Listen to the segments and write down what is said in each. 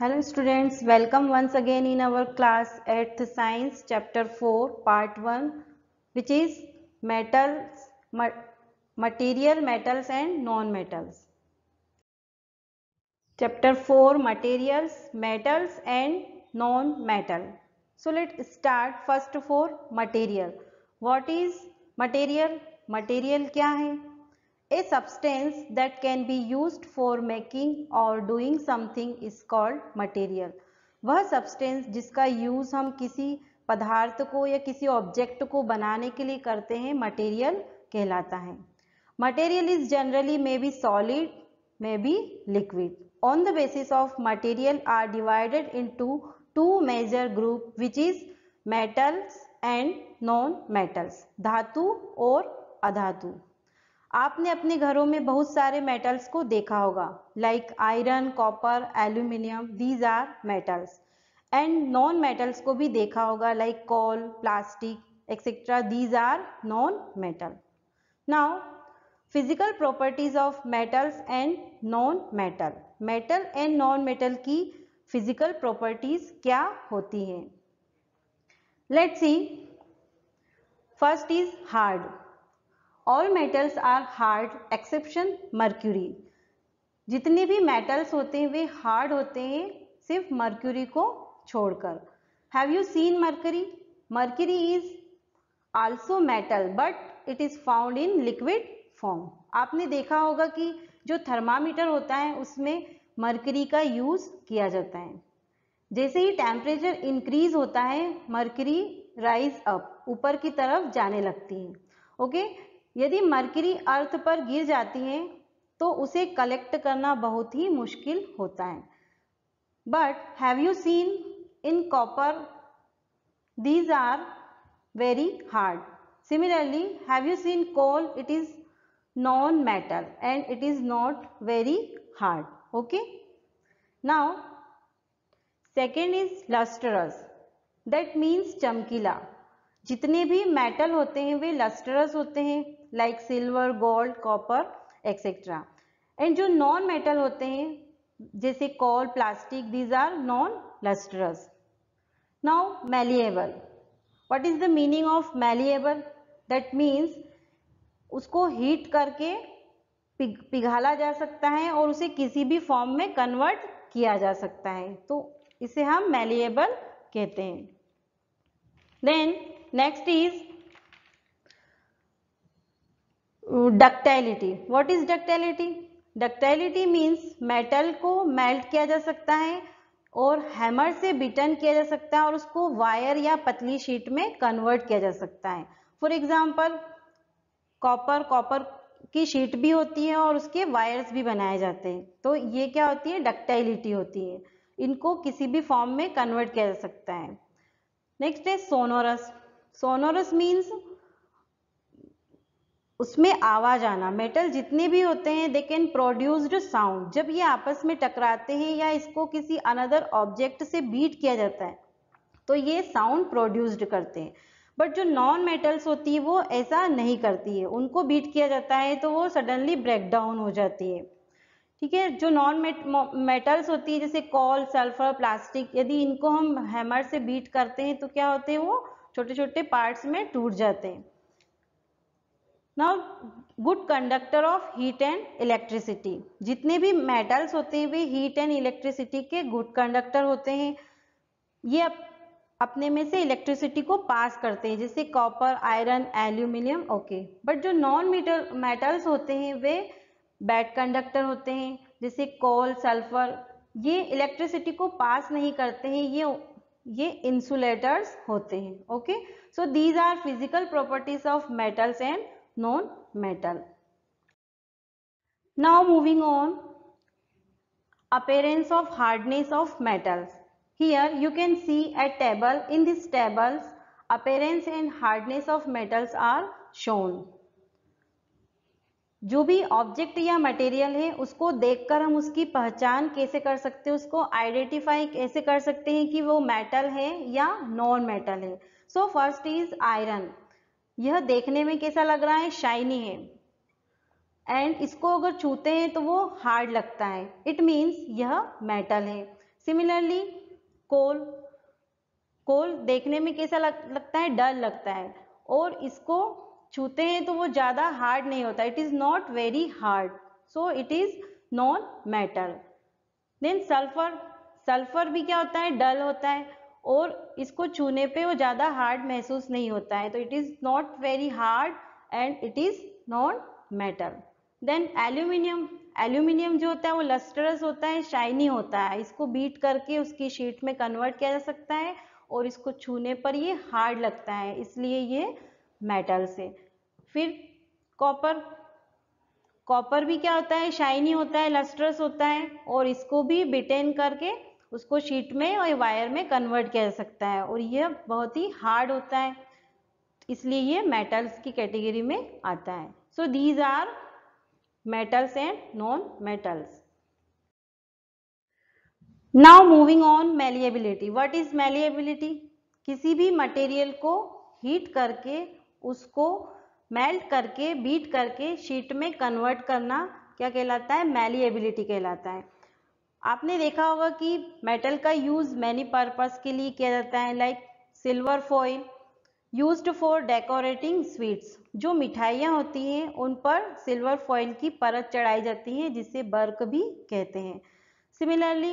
Hello students welcome once again in our class eighth science chapter four part one which is metals material metals and non metals chapter four materials metals and non metal so let start first four material what is material material क्या है A substance that can be used for making or doing something is called material. वह substance जिसका use हम किसी पदार्थ को या किसी ऑब्जेक्ट को बनाने के लिए करते हैं मटेरियल कहलाता है material is generally may be solid may be liquid on the basis of material are divided into two major group which is metals and non metals धातु और अधातु आपने अपने घरों में बहुत सारे मेटल्स को देखा होगा like iron copper aluminium these are metals and non metals को भी देखा होगा like coal plastic etcetera these are non metal now physical properties of metals and non metal metal and non metal की physical properties क्या होती हैं let's see first is hard all metals are hard exception mercury जितने भी metals होते हैं वे hard होते हैं सिर्फ मर्क्यूरी को छोड़कर have you seen mercury mercury is also metal but it is found in liquid form आपने देखा होगा कि जो थर्मामीटर होता है उसमें मर्करी का यूज़ किया जाता है जैसे ही टेम्परेचर इंक्रीज होता है मर्करी राइज अप ऊपर की तरफ जाने लगती है ओके यदि मरकरी अर्थ पर गिर जाती है तो उसे कलेक्ट करना बहुत ही मुश्किल होता है but have you seen in copper these are very hard similarly have you seen coal it is non metal and it is not very hard okay now second is lustrous that means चमकीला जितने भी metal होते हैं वे lustrous होते हैं like silver gold copper etcetera and जो non metal होते हैं जैसे coal plastic these are non lustrous now malleable what is the meaning of malleable that means उसको हीट करके पिघाला जा सकता है और उसे किसी भी फॉर्म में कन्वर्ट किया जा सकता है तो इसे हम मेलिएबल कहते हैं then next is ductility what is ductility ductility means metal को मेल्ट किया जा सकता है और हैमर से बिटन किया जा सकता है और उसको वायर या पतली शीट में कन्वर्ट किया जा सकता है फॉर एग्जाम्पल कॉपर कॉपर की शीट भी होती है और उसके वायर्स भी बनाए जाते हैं तो ये क्या होती है डक्टाइलिटी होती है इनको किसी भी फॉर्म में कन्वर्ट किया जा सकता है नेक्स्ट है सोनोरस सोनोरस मीन्स उसमें आवाज आना मेटल जितने भी होते हैं दे कैन प्रोड्यूस्ड साउंड जब ये आपस में टकराते हैं या इसको किसी अनदर ऑब्जेक्ट से बीट किया जाता है तो ये साउंड प्रोड्यूस्ड करते हैं बट जो नॉन मेटल्स होती है वो ऐसा नहीं करती है उनको बीट किया जाता है तो वो सडनली ब्रेक डाउन हो जाती है ठीक है जो नॉन मेटल्स होती है जैसे कॉल सल्फर प्लास्टिक यदि इनको हम हैमर से बीट करते हैं तो क्या होते हैं वो छोटे छोटे पार्ट्स में टूट जाते हैं now good conductor of heat and electricity जितने भी मेटल्स होते हैं वे हीट एंड इलेक्ट्रिसिटी के गुड कंडक्टर होते हैं ये अपने में से इलेक्ट्रिसिटी को पास करते हैं जैसे copper iron aluminium okay but जो नॉन मेटल मेटल्स होते हैं वे बैड कंडक्टर होते हैं जैसे कोल सल्फर ये इलेक्ट्रिसिटी को पास नहीं करते हैं ये ये इंसुलेटर्स होते हैं okay so these are physical properties of metals and non-metal. Now moving on, appearance of hardness of metals. Here you can see a table. In this tables, appearance and hardness of metals are shown. जो भी object या material है उसको देखकर हम उसकी पहचान कैसे कर सकते हैं उसको आइडेंटिफाई कैसे कर सकते हैं कि वो मेटल है या नॉन मेटल है सो फर्स्ट इज आयरन यह देखने में कैसा लग रहा है शाइनी है एंड इसको अगर छूते हैं तो वो हार्ड लगता है इट मीन्स यह मेटल है सिमिलरली कोल कोल देखने में कैसा लग, लगता है डल लगता है और इसको छूते हैं तो वो ज़्यादा हार्ड नहीं होता it is not very hard so it is non metal then sulphur sulphur भी क्या होता है डल होता है और इसको छूने पे वो ज़्यादा हार्ड महसूस नहीं होता है तो it is not very hard and it is non metal then aluminium aluminium जो होता है वो लस्टरस होता है शाइनी होता है इसको बीट करके उसकी शीट में कन्वर्ट किया जा सकता है और इसको छूने पर ये हार्ड लगता है इसलिए ये मेटल से फिर कॉपर कॉपर भी क्या होता है शाइनी होता है लस्टरस होता है और इसको भी बिटेन करके उसको शीट में और वायर में कन्वर्ट कर सकता है और यह बहुत ही हार्ड होता है इसलिए ये मेटल्स की कैटेगरी में आता है so these are metals and non metals now moving on malleability what is malleability किसी भी मटेरियल को हीट करके उसको मेल्ट करके बीट करके शीट में कन्वर्ट करना क्या कहलाता है मेलिएबिलिटी कहलाता है आपने देखा होगा कि मेटल का यूज मैनी पर्पस के लिए किया जाता है like silver foil used for decorating sweets जो मिठाइयाँ होती हैं उन पर सिल्वर फॉइल की परत चढ़ाई जाती है जिसे बर्क भी कहते हैं सिमिलरली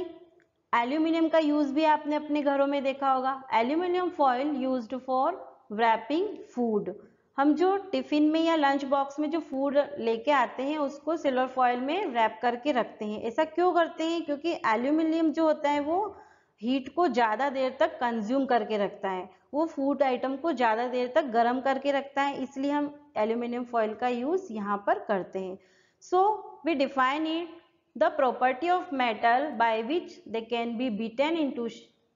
एल्यूमिनियम का यूज भी आपने अपने घरों में देखा होगा aluminium foil used for wrapping food हम जो टिफ़िन में या लंच बॉक्स में जो फूड लेके आते हैं उसको सिल्वर फॉयल में रैप करके रखते हैं ऐसा क्यों करते हैं क्योंकि एल्यूमिनियम जो होता है वो हीट को ज़्यादा देर तक कंज्यूम करके रखता है वो फूड आइटम को ज़्यादा देर तक गर्म करके रखता है इसलिए हम एल्यूमिनियम फॉयल का यूज़ यहाँ पर करते हैं so we define it the property of metal by which they can be beaten into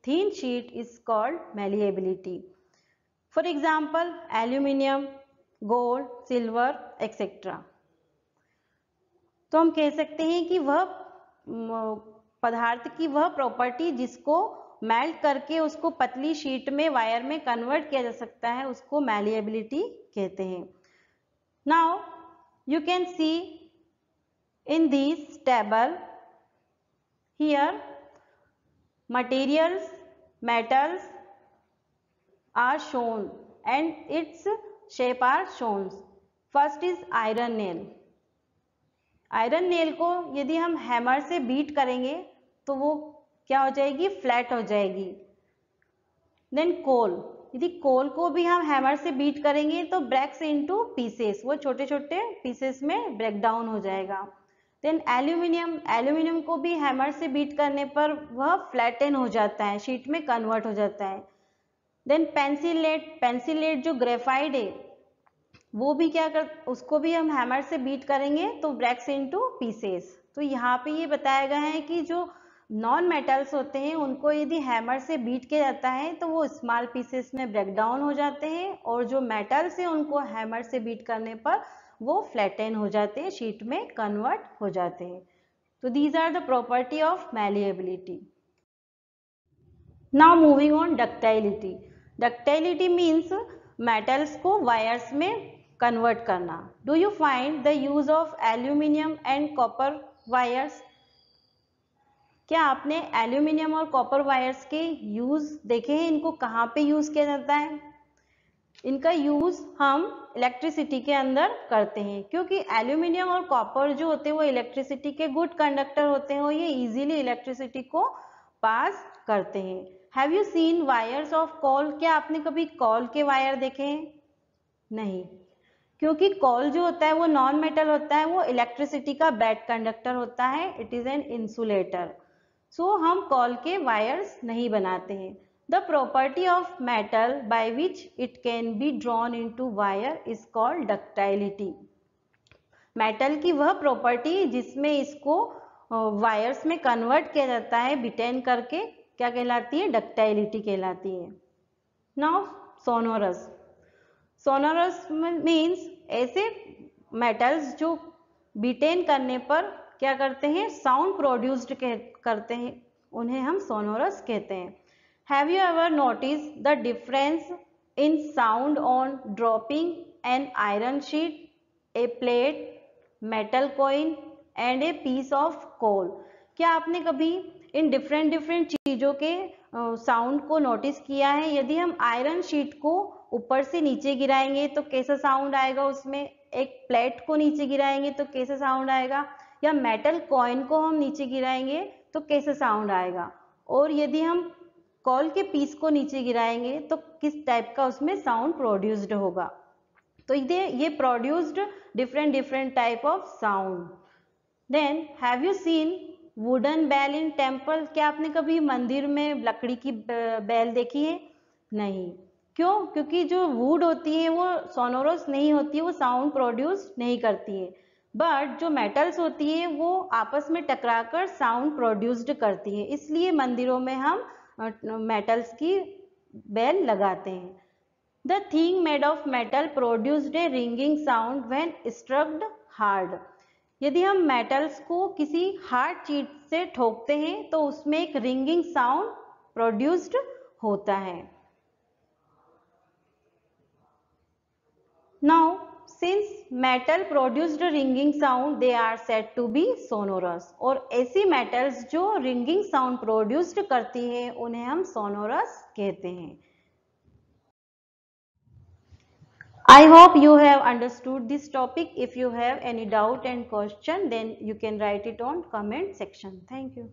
thin sheet is called malleability For example, aluminium, gold, silver, etc. तो हम कह सकते हैं कि वह पदार्थ की वह प्रॉपर्टी जिसको मेल्ट करके उसको पतली शीट में वायर में कन्वर्ट किया जा सकता है उसको मैलिएबिलिटी कहते हैं now you can see in this table here materials metals are shown and its shape are shown. First is iron nail. Iron nail को यदि हम हैमर से बीट करेंगे तो वो क्या हो जाएगी फ्लैट हो जाएगी देन कोल यदि कोल को भी हम हैमर से बीट करेंगे तो ब्रेक्स इनटू पीसेस वो छोटे छोटे पीसेस में ब्रेक डाउन हो जाएगा देन एल्यूमिनियम एल्यूमिनियम को भी हैमर से बीट करने पर वह फ्लैटन हो जाता है शीट में कन्वर्ट हो जाता है देन पेंसिलेट पेंसिलेट जो ग्रेफाइड है वो भी क्या कर उसको भी हम हैमर से बीट करेंगे तो ब्रेक्स इनटू पीसेस तो यहाँ पे ये बताया गया है कि जो नॉन मेटल्स होते हैं उनको यदि हैमर से बीट किया जाता है तो वो स्मॉल पीसेस में ब्रेक डाउन हो जाते हैं और जो मेटल्स हैं उनको हैमर से बीट करने पर वो फ्लैटन हो जाते हैं शीट में कन्वर्ट हो जाते हैं तो these are the property of malleability now moving on ductility ductility means metals को वायर्स में कन्वर्ट करना do you find the use of aluminium and copper wires क्या आपने एल्यूमिनियम और कॉपर वायर्स के यूज देखे हैं इनको कहाँ पे यूज किया जाता है इनका यूज हम इलेक्ट्रिसिटी के अंदर करते हैं क्योंकि एल्यूमिनियम और कॉपर जो होते हैं वो इलेक्ट्रिसिटी के गुड कंडक्टर होते हैं और ये इजीली इलेक्ट्रिसिटी को पास करते हैं have you seen wires of coal क्या आपने कभी कॉल के वायर देखे हैं नहीं क्योंकि कॉल जो होता है वो नॉन मेटल होता है वो इलेक्ट्रिसिटी का बैड कंडक्टर होता है it is an insulator so हम कॉल के वायर्स नहीं बनाते हैं The property of metal by which it can be drawn into wire is called ductility metal की वह प्रॉपर्टी जिसमें इसको वायर्स में कन्वर्ट किया जाता है बिटेन करके क्या कहलाती है डक्टाइलिटी कहलाती है नाउ सोनोरस सोनोरस मीन्स ऐसे मेटल्स जो बिटेन करने पर क्या करते हैं साउंड प्रोड्यूस्ड करते हैं उन्हें हम सोनोरस कहते हैं have you ever notice the difference in sound on dropping an iron sheet a plate metal coin and a piece of coal क्या आपने कभी इन डिफरेंट डिफरेंट चीजों के साउंड uh, को नोटिस किया है यदि हम आयरन शीट को ऊपर से नीचे गिराएंगे तो कैसा साउंड आएगा उसमें एक प्लेट को नीचे गिराएंगे तो कैसा साउंड आएगा या मेटल कॉइन को हम नीचे गिराएंगे तो कैसा साउंड आएगा और यदि हम कॉल के पीस को नीचे गिराएंगे तो किस टाइप का उसमें साउंड प्रोड्यूस्ड होगा तो ये ये produced different different type of sound then have you seen wooden bell in temple क्या आपने कभी मंदिर में लकड़ी की बैल देखी है नहीं क्यों क्योंकि जो वुड होती है वो सोनोरस नहीं होती है वो साउंड प्रोड्यूस नहीं करती है बट जो मेटल्स होती है वो आपस में टकराकर साउंड प्रोड्यूस्ड करती है इसलिए मंदिरों में हम मेटल्स की बेल लगाते हैं the thing made of metal produced a ringing sound when strucked hard यदि हम मेटल्स को किसी हार्ड चीज से ठोकते हैं तो उसमें एक रिंगिंग साउंड प्रोड्यूस्ड होता है now since metal produced ringing sound they are set to be sonorous और ऐसी मेटल्स जो रिंगिंग साउंड प्रोड्यूस्ड करती हैं उन्हें हम सोनोरस कहते हैं I hope you have understood this topic. If you have any doubt and question, then you can write it on comment section. Thank you.